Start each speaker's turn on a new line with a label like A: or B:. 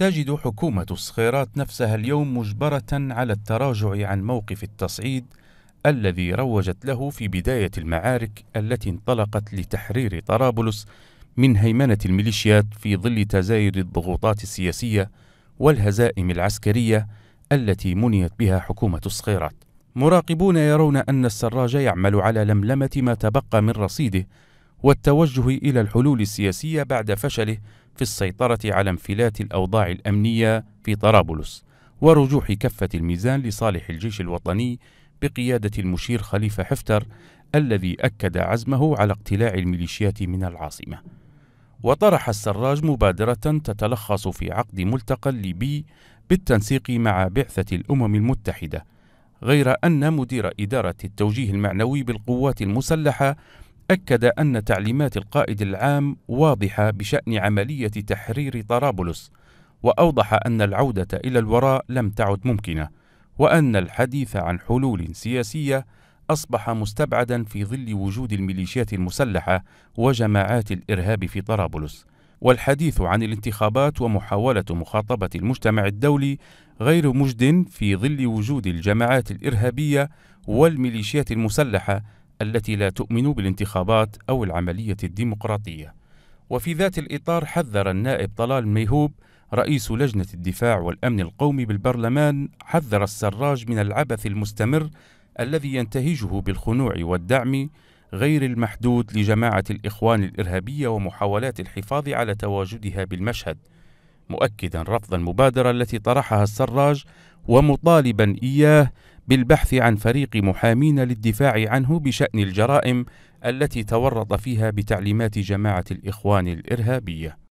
A: تجد حكومة الصخيرات نفسها اليوم مجبرة على التراجع عن موقف التصعيد الذي روجت له في بداية المعارك التي انطلقت لتحرير طرابلس من هيمنة الميليشيات في ظل تزايد الضغوطات السياسية والهزائم العسكرية التي منيت بها حكومة الصخيرات. مراقبون يرون أن السراج يعمل على لملمة ما تبقى من رصيده والتوجه إلى الحلول السياسية بعد فشله في السيطرة على انفلات الأوضاع الأمنية في طرابلس ورجوح كفة الميزان لصالح الجيش الوطني بقيادة المشير خليفة حفتر الذي أكد عزمه على اقتلاع الميليشيات من العاصمة وطرح السراج مبادرة تتلخص في عقد ملتقى ليبي بالتنسيق مع بعثة الأمم المتحدة غير أن مدير إدارة التوجيه المعنوي بالقوات المسلحة أكد أن تعليمات القائد العام واضحة بشأن عملية تحرير طرابلس، وأوضح أن العودة إلى الوراء لم تعد ممكنة، وأن الحديث عن حلول سياسية أصبح مستبعدا في ظل وجود الميليشيات المسلحة وجماعات الإرهاب في طرابلس. والحديث عن الانتخابات ومحاولة مخاطبة المجتمع الدولي غير مجد في ظل وجود الجماعات الإرهابية والميليشيات المسلحة التي لا تؤمن بالانتخابات أو العملية الديمقراطية وفي ذات الإطار حذر النائب طلال ميهوب رئيس لجنة الدفاع والأمن القومي بالبرلمان حذر السراج من العبث المستمر الذي ينتهجه بالخنوع والدعم غير المحدود لجماعة الإخوان الإرهابية ومحاولات الحفاظ على تواجدها بالمشهد مؤكدا رفض المبادرة التي طرحها السراج ومطالبا إياه بالبحث عن فريق محامين للدفاع عنه بشأن الجرائم التي تورط فيها بتعليمات جماعة الإخوان الإرهابية